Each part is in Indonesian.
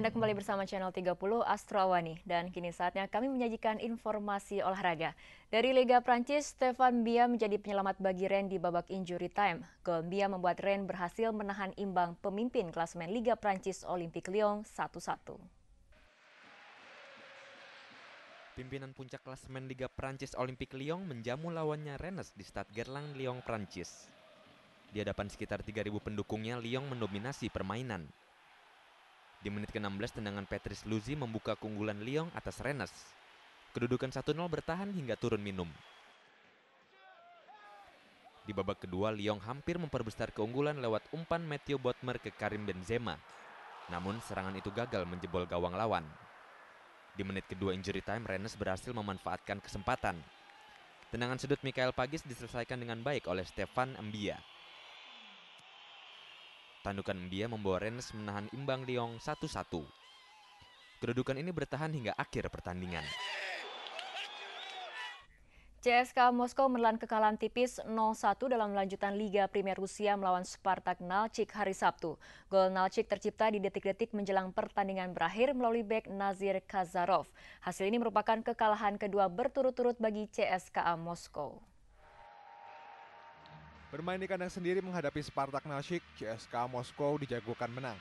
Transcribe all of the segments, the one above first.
Anda kembali bersama Channel 30 Astro Awani dan kini saatnya kami menyajikan informasi olahraga. Dari Liga Prancis, Stefan Bia menjadi penyelamat bagi Ren di babak injury time. Gol Bia membuat Ren berhasil menahan imbang pemimpin klasemen Liga Prancis Olympique Lyon 1-1. Pimpinan puncak klasemen Liga Prancis Olympique Lyon menjamu lawannya Rennes di Stade Gerlang Lyon Prancis. Di hadapan sekitar 3.000 pendukungnya, Lyon mendominasi permainan. Di menit ke-16, tendangan Patrice Luzi membuka keunggulan Lyon atas Rennes. Kedudukan 1-0 bertahan hingga turun minum. Di babak kedua, Lyon hampir memperbesar keunggulan lewat umpan Matthew Botmer ke Karim Benzema. Namun, serangan itu gagal menjebol gawang lawan. Di menit kedua injury time, Rennes berhasil memanfaatkan kesempatan. Tendangan sudut Mikael Pagis diselesaikan dengan baik oleh Stefan Mbia. Tandukan Mbia membawa Rennes menahan imbang Lyon 1-1. Kedudukan ini bertahan hingga akhir pertandingan. CSKA Moskow menelan kekalahan tipis 0-1 dalam lanjutan Liga Primer Rusia melawan Spartak Nalchik hari Sabtu. Gol Nalchik tercipta di detik-detik menjelang pertandingan berakhir melalui bek Nazir Kazarov. Hasil ini merupakan kekalahan kedua berturut-turut bagi CSKA Moskow. Bermain di kandang sendiri menghadapi Spartak Nashik, CSKA Moskow dijagokan menang.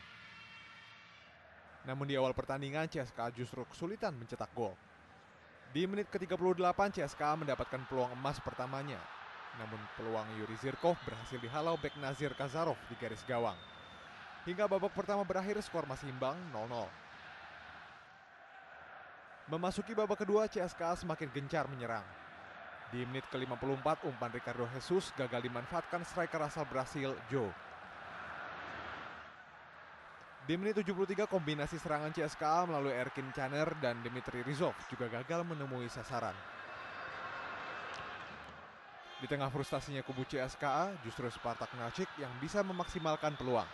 Namun di awal pertandingan, CSKA justru kesulitan mencetak gol. Di menit ke-38, CSKA mendapatkan peluang emas pertamanya. Namun peluang Yuri Zirkov berhasil dihalau bek Nazir Kazarov di garis gawang. Hingga babak pertama berakhir, skor masih imbang 0-0. Memasuki babak kedua, CSKA semakin gencar menyerang. Di menit ke-54, umpan Ricardo Jesus gagal dimanfaatkan striker asal Brasil, Joe. Di menit 73, kombinasi serangan CSKA melalui Erkin Caner dan Dimitri Rizov juga gagal menemui sasaran. Di tengah frustasinya kubu CSKA, justru Spartak Nacik yang bisa memaksimalkan peluang.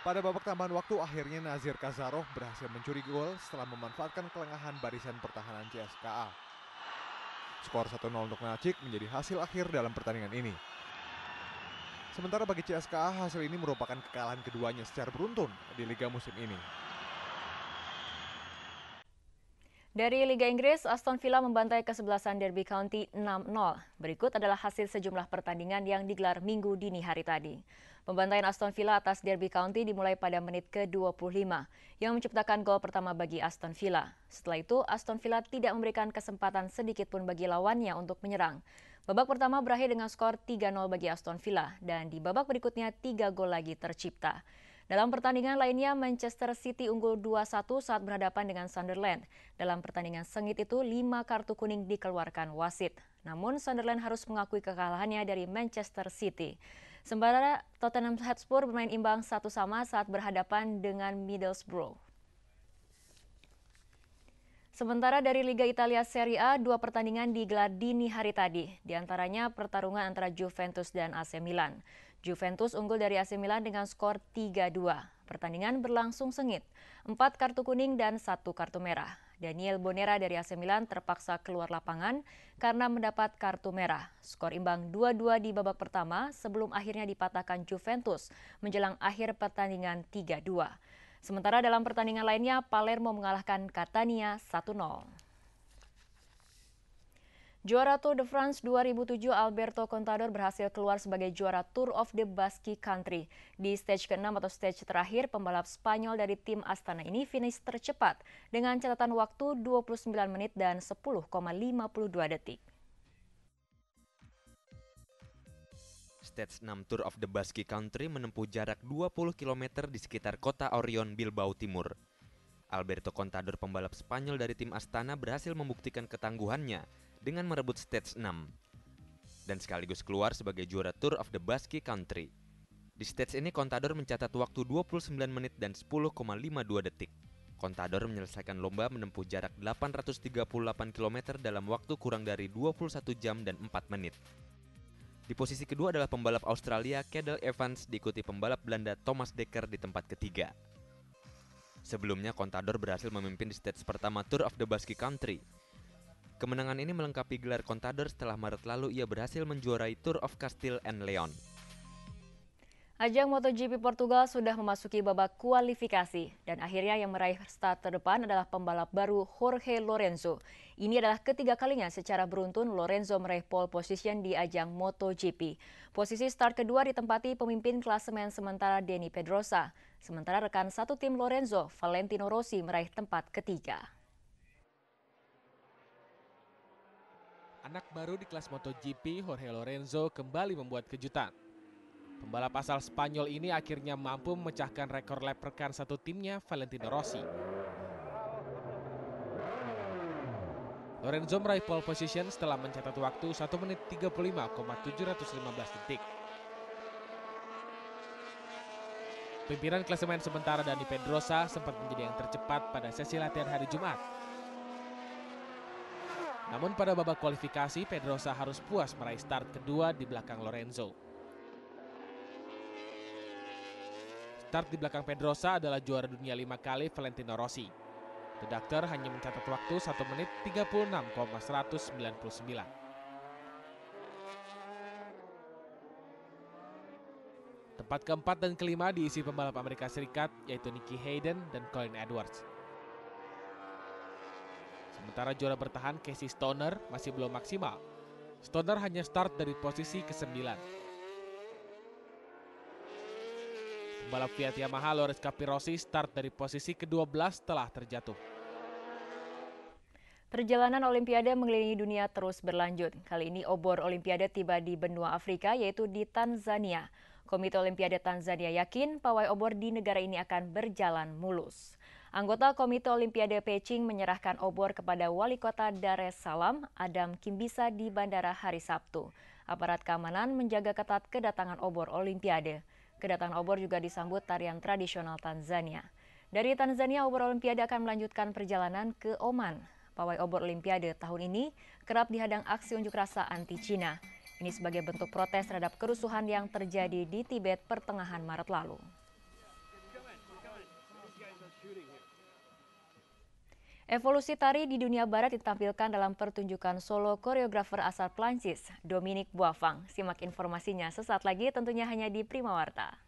Pada babak tambahan waktu, akhirnya Nazir Kazarov berhasil mencuri gol setelah memanfaatkan kelengahan barisan pertahanan CSKA. Skor 1-0 untuk Nacik menjadi hasil akhir dalam pertandingan ini. Sementara bagi CSKA, hasil ini merupakan kekalahan keduanya secara beruntun di Liga musim ini. Dari Liga Inggris, Aston Villa membantai kesebelasan Derby County 6-0. Berikut adalah hasil sejumlah pertandingan yang digelar minggu dini hari tadi. Pembantaian Aston Villa atas Derby County dimulai pada menit ke-25 yang menciptakan gol pertama bagi Aston Villa. Setelah itu, Aston Villa tidak memberikan kesempatan sedikit pun bagi lawannya untuk menyerang. Babak pertama berakhir dengan skor 3-0 bagi Aston Villa dan di babak berikutnya 3 gol lagi tercipta. Dalam pertandingan lainnya, Manchester City unggul 2-1 saat berhadapan dengan Sunderland. Dalam pertandingan sengit itu, lima kartu kuning dikeluarkan wasit. Namun, Sunderland harus mengakui kekalahannya dari Manchester City. Sementara Tottenham Hotspur bermain imbang satu sama saat berhadapan dengan Middlesbrough. Sementara dari Liga Italia Serie A, dua pertandingan digelar dini hari tadi, di antaranya pertarungan antara Juventus dan AC Milan. Juventus unggul dari AC Milan dengan skor 3-2. Pertandingan berlangsung sengit, 4 kartu kuning dan 1 kartu merah. Daniel Bonera dari AC Milan terpaksa keluar lapangan karena mendapat kartu merah. Skor imbang 2-2 di babak pertama sebelum akhirnya dipatahkan Juventus menjelang akhir pertandingan 3-2. Sementara dalam pertandingan lainnya, Palermo mengalahkan Catania 1-0. Juara Tour de France 2007 Alberto Contador berhasil keluar sebagai juara Tour of the Basque Country. Di stage ke-6 atau stage terakhir, pembalap Spanyol dari tim Astana ini finish tercepat dengan catatan waktu 29 menit dan 10,52 detik. Stage 6 Tour of the Basque Country menempuh jarak 20 km di sekitar kota Orion, Bilbao Timur. Alberto Contador pembalap Spanyol dari tim Astana berhasil membuktikan ketangguhannya dengan merebut stage 6 dan sekaligus keluar sebagai juara Tour of the Basque Country. Di stage ini Contador mencatat waktu 29 menit dan 10,52 detik. Contador menyelesaikan lomba menempuh jarak 838 km dalam waktu kurang dari 21 jam dan 4 menit. Di posisi kedua adalah pembalap Australia Kedel Evans diikuti pembalap Belanda Thomas Dekker di tempat ketiga. Sebelumnya Contador berhasil memimpin di stage pertama Tour of the Basque Country Kemenangan ini melengkapi gelar Contador setelah Maret lalu ia berhasil menjuarai Tour of Castile and Leon. Ajang MotoGP Portugal sudah memasuki babak kualifikasi dan akhirnya yang meraih start terdepan adalah pembalap baru Jorge Lorenzo. Ini adalah ketiga kalinya secara beruntun Lorenzo meraih pole position di ajang MotoGP. Posisi start kedua ditempati pemimpin klasemen sementara Denny Pedrosa, sementara rekan satu tim Lorenzo, Valentino Rossi meraih tempat ketiga. anak baru di kelas MotoGP Jorge Lorenzo kembali membuat kejutan. Pembalap asal Spanyol ini akhirnya mampu memecahkan rekor lap rekan satu timnya Valentino Rossi. Lorenzo meraih pole position setelah mencatat waktu 1 menit 35,715 detik. Pimpinan klasemen sementara Dani Pedrosa sempat menjadi yang tercepat pada sesi latihan hari Jumat namun pada babak kualifikasi, Pedrosa harus puas meraih start kedua di belakang Lorenzo. Start di belakang Pedrosa adalah juara dunia lima kali Valentino Rossi. The Doctor hanya mencatat waktu 1 menit 36,199. Tempat keempat dan kelima diisi pembalap Amerika Serikat yaitu Nicky Hayden dan Colin Edwards. Sementara juara bertahan Casey Stoner masih belum maksimal. Stoner hanya start dari posisi ke-9. Pembalap Fiat Yamaha Loris Capirossi start dari posisi ke-12 telah terjatuh. Perjalanan Olimpiade mengelilingi dunia terus berlanjut. Kali ini obor Olimpiade tiba di benua Afrika, yaitu di Tanzania. Komite Olimpiade Tanzania yakin pawai obor di negara ini akan berjalan mulus. Anggota Komite Olimpiade Beijing menyerahkan obor kepada Wali Kota Dar es Salaam, Adam Kimbisa di bandara hari Sabtu. Aparat keamanan menjaga ketat kedatangan obor Olimpiade. Kedatangan obor juga disambut tarian tradisional Tanzania. Dari Tanzania, obor Olimpiade akan melanjutkan perjalanan ke Oman. Pawai obor Olimpiade tahun ini kerap dihadang aksi unjuk rasa anti-Cina. Ini sebagai bentuk protes terhadap kerusuhan yang terjadi di Tibet pertengahan Maret lalu. Evolusi tari di dunia barat ditampilkan dalam pertunjukan solo koreografer asal Prancis, Dominique Boivang. Simak informasinya sesaat lagi tentunya hanya di Prima Warta.